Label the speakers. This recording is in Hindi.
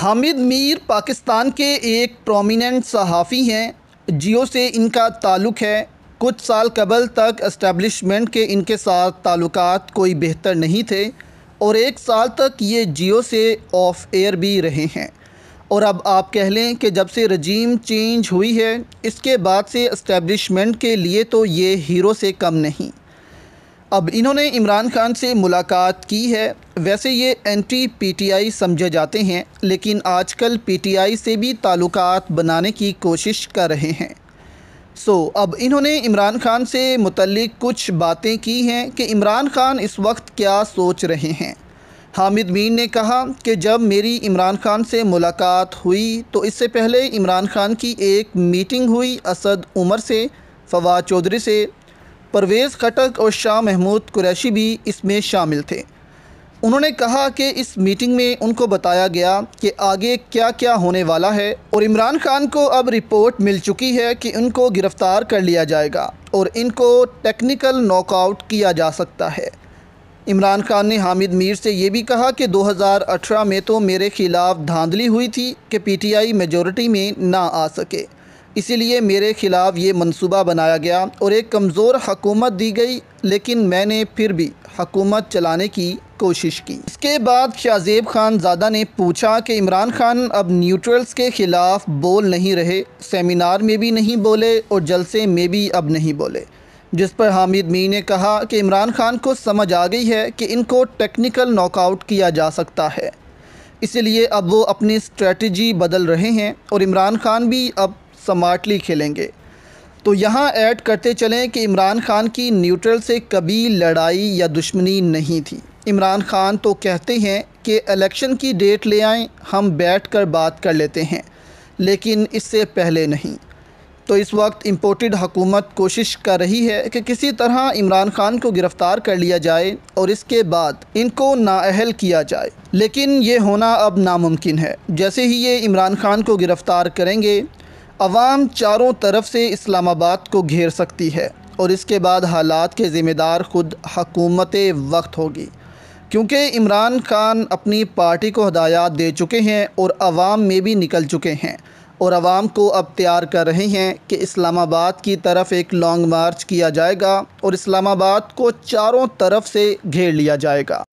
Speaker 1: हामिद मीर पाकिस्तान के एक प्रोमिनेंट सहाफ़ी हैं जियो से इनका ताल्लुक़ है कुछ साल कबल तक इस्टबलिशमेंट के इनके साथ ताल्लुक कोई बेहतर नहीं थे और एक साल तक ये जियो से ऑफ एयर भी रहे हैं और अब आप कह लें कि जब से रजीम चेंज हुई है इसके बाद से इस्टबलिशमेंट के लिए तो ये हीरो से कम नहीं अब इन्होंने इमरान खान से मुलाकात की है वैसे ये एंटी पीटीआई समझे जाते हैं लेकिन आजकल पीटीआई से भी ताल्लुक बनाने की कोशिश कर रहे हैं सो अब इन्होंने इमरान खान से मुतल कुछ बातें की हैं कि इमरान खान इस वक्त क्या सोच रहे हैं हामिद मीन ने कहा कि जब मेरी इमरान खान से मुलाकात हुई तो इससे पहले इमरान खान की एक मीटिंग हुई असद उमर से फवाद चौधरी से परवेज़ खटक और शाह महमूद कुरैशी भी इसमें शामिल थे उन्होंने कहा कि इस मीटिंग में उनको बताया गया कि आगे क्या क्या होने वाला है और इमरान खान को अब रिपोर्ट मिल चुकी है कि उनको गिरफ़्तार कर लिया जाएगा और इनको टेक्निकल नॉकआउट किया जा सकता है इमरान खान ने हामिद मीर से ये भी कहा कि 2018 में तो मेरे ख़िलाफ़ धांधली हुई थी कि पीटीआई मेजोरिटी में ना आ सके इसीलिए मेरे ख़िलाफ़ ये मंसूबा बनाया गया और एक कमज़ोर हकूमत दी गई लेकिन मैंने फिर भी हकूमत चलाने की कोशिश की इसके बाद शाहजेब खान ज़ादा ने पूछा कि इमरान खान अब न्यूट्रल्स के ख़िलाफ़ बोल नहीं रहे सेमिनार में भी नहीं बोले और जलसे में भी अब नहीं बोले जिस पर हामिद मी ने कहा कि इमरान खान को समझ आ गई है कि इनको टेक्निकल नॉकआउट किया जा सकता है इसलिए अब वो अपनी स्ट्रेटजी बदल रहे हैं और इमरान खान भी अब स्मार्टली खेलेंगे तो यहाँ ऐड करते चलें कि इमरान खान की न्यूट्रल से कभी लड़ाई या दुश्मनी नहीं थी इमरान खान तो कहते हैं कि इलेक्शन की डेट ले आएँ हम बैठ कर बात कर लेते हैं लेकिन इससे पहले नहीं तो इस वक्त इम्पोर्टेड हकूमत कोशिश कर रही है कि किसी तरह इमरान खान को गिरफ़्तार कर लिया जाए और इसके बाद इनको नाअहल किया जाए लेकिन ये होना अब नामुमकिन है जैसे ही ये इमरान खान को गिरफ़्तार करेंगे आवाम चारों तरफ से इस्लामाबाद को घेर सकती है और इसके बाद हालात के ज़िम्मेदार ख़ुद हकूमत वक्त होगी क्योंकि इमरान खान अपनी पार्टी को हदायत दे चुके हैं और आवाम में भी निकल चुके हैं और आवाम को अब तैयार कर रहे हैं कि इस्लामाबाद की तरफ एक लॉन्ग मार्च किया जाएगा और इस्लामाबाद को चारों तरफ से घेर लिया जाएगा